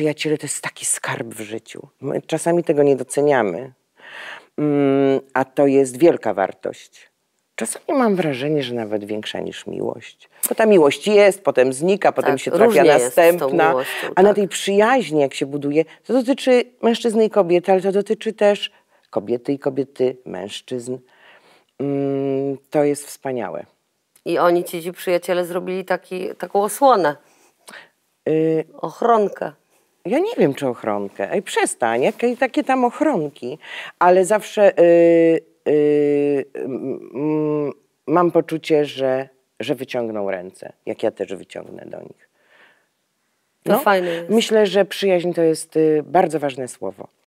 przyjaciele to jest taki skarb w życiu. My czasami tego nie doceniamy, mm, a to jest wielka wartość. Czasami mam wrażenie, że nawet większa niż miłość. Bo ta miłość jest, potem znika, potem tak, się trafia następna. Miłością, a tak. na tej przyjaźni, jak się buduje, to dotyczy mężczyzny i kobiety, ale to dotyczy też kobiety i kobiety, mężczyzn. Mm, to jest wspaniałe. I oni ci, ci przyjaciele zrobili taki, taką osłonę y, ochronkę. Ja nie wiem, czy ochronkę. Ej, przestań, jakie takie tam ochronki. Ale zawsze yy, yy, mam poczucie, że, że wyciągną ręce, jak ja też wyciągnę do nich. No, to no, fajne. Jest. Myślę, że przyjaźń to jest y, bardzo ważne słowo.